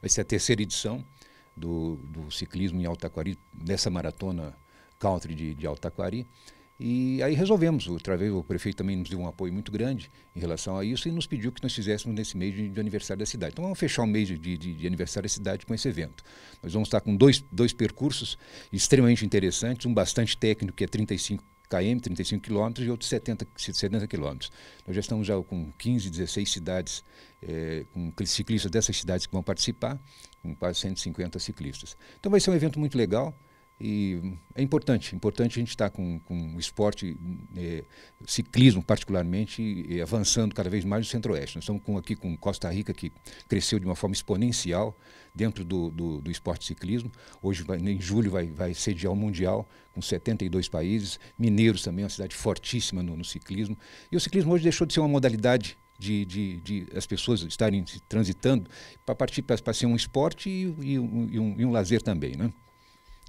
vai ser a terceira edição do, do ciclismo em Altaquari, nessa maratona country de, de Altaquari. E aí resolvemos, outra vez o prefeito também nos deu um apoio muito grande em relação a isso e nos pediu que nós fizéssemos nesse mês de, de aniversário da cidade. Então vamos fechar o mês de, de, de, aniversário da cidade com esse evento. Nós vamos estar com dois, dois percursos extremamente interessantes, um bastante técnico que é 35 km, 35 quilômetros, e outros 70, 70 quilômetros. Nós já estamos já com 15, 16 cidades, é, com ciclistas dessas cidades que vão participar, com quase 150 ciclistas. Então vai ser um evento muito legal. E é importante, importante a gente estar tá com, com o esporte, é, ciclismo particularmente, avançando cada vez mais no Centro-Oeste. Nós estamos com, aqui com Costa Rica, que cresceu de uma forma exponencial dentro do, do, do esporte ciclismo. Hoje, vai, em julho, vai, vai sediar o Mundial, com 72 países. Mineiros também, é uma cidade fortíssima no, no ciclismo. E o ciclismo hoje deixou de ser uma modalidade de, de, de, as pessoas estarem transitando para partir para ser um esporte e, e, um, e, um, e um lazer também, né?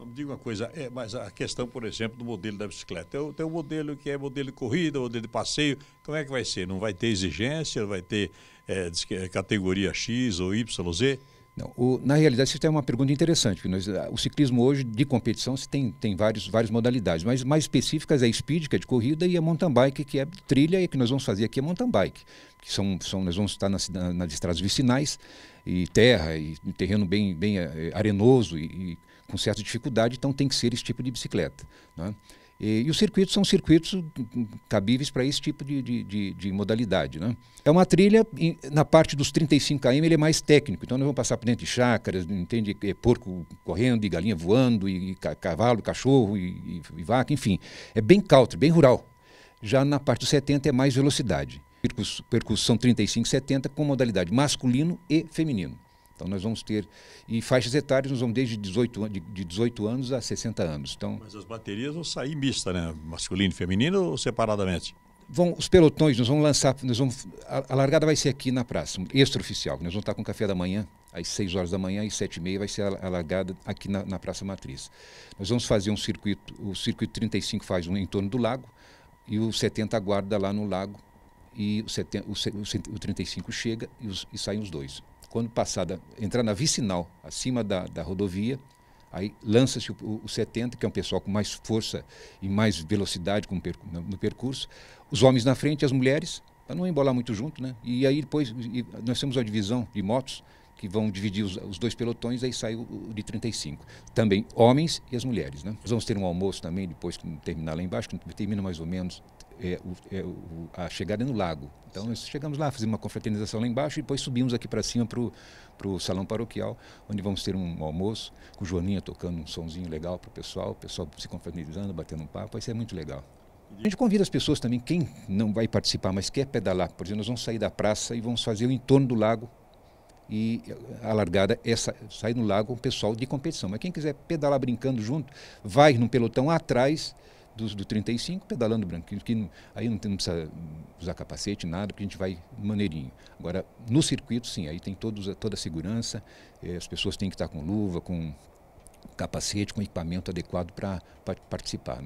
Me diga uma coisa, é, mas a questão, por exemplo, do modelo da bicicleta. Tem, tem um modelo que é modelo de corrida, modelo de passeio. Como é que vai ser? Não vai ter exigência? Vai ter é, é categoria X ou Y, Z? Não, o, na realidade, isso é uma pergunta interessante, nós, o ciclismo hoje de competição se tem, tem vários, várias modalidades, mas mais específicas é a speed, que é de corrida, e a mountain bike, que é trilha, e que nós vamos fazer aqui é mountain bike, que são, são nós vamos estar nas, nas estradas vicinais, e terra, e terreno bem, bem é, arenoso, e, e com certa dificuldade, então tem que ser esse tipo de bicicleta. Né? E, e, os circuitos são circuitos cabíveis para esse tipo de, de, de, de modalidade. Né? É uma trilha, em, na parte dos 35 km, ele é mais técnico. Então, nós vamos passar por dentro de chácaras, entende? É porco correndo, e galinha voando, e, cavalo, cachorro, e, e, e vaca, enfim. É bem country, bem rural. Já na parte dos 70 é mais velocidade. Percurso, percurso são 35 70 com modalidade masculino e feminino. Então nós vamos ter, e faixas etárias nós vamos desde 18, de, 18 anos a 60 anos. Então, Mas as baterias vão sair mista, né? Masculino e feminino ou separadamente? Vão, os pelotões, nós vamos lançar, nós vamos, a, a largada vai ser aqui na praça, extraoficial. Nós vamos estar com café da manhã, às 6 horas da manhã e 7 e meia vai ser a, a largada aqui na, na, Praça Matriz. Nós vamos fazer um circuito, o circuito 35 faz um em torno do lago e o 70 aguarda lá no lago e o, o, o, o 35 chega e, os, e saem os dois. Quando passada entrar na vicinal, acima da, da rodovia, aí lança-se o, o, 70, que é um pessoal com mais força e mais velocidade com, no, percurso. Os homens na frente, as mulheres, para não embolar muito junto, né? E aí depois e nós temos uma divisão de motos que vão dividir os, os dois pelotões, aí sai o, o, de 35. Também homens e as mulheres, né? Nós vamos ter um almoço também, depois que terminar lá embaixo, que termina mais ou menos é, o, é, o, a chegada no lago. Então nós chegamos lá, fizemos uma confraternização lá embaixo e depois subimos aqui para cima para o salão paroquial, onde vamos ter um almoço com o Joaninha tocando um sonzinho legal para o pessoal, o pessoal se confraternizando, batendo um papo, vai ser muito legal. A gente convida as pessoas também, quem não vai participar, mas quer pedalar, por exemplo, nós vamos sair da praça e vamos fazer o entorno do lago e a largada é sair no lago com o pessoal de competição. Mas quem quiser pedalar brincando junto, vai num pelotão atrás do, do 35 pedalando branco, que, que aí não, tem, não, precisa usar capacete, nada, porque a gente vai maneirinho. Agora, no circuito, sim, aí tem todos, toda a segurança, eh, as pessoas têm que estar com luva, com capacete, com equipamento adequado para participar. Né?